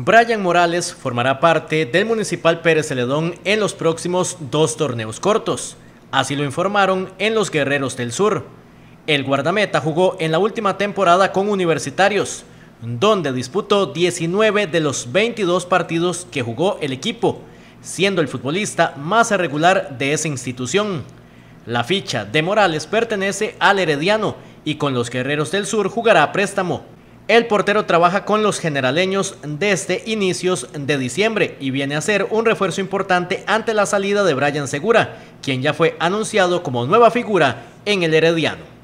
Brian Morales formará parte del Municipal Pérez Celedón en los próximos dos torneos cortos. Así lo informaron en los Guerreros del Sur. El guardameta jugó en la última temporada con Universitarios, donde disputó 19 de los 22 partidos que jugó el equipo, siendo el futbolista más regular de esa institución. La ficha de Morales pertenece al Herediano y con los Guerreros del Sur jugará préstamo. El portero trabaja con los generaleños desde inicios de diciembre y viene a ser un refuerzo importante ante la salida de Brian Segura, quien ya fue anunciado como nueva figura en el Herediano.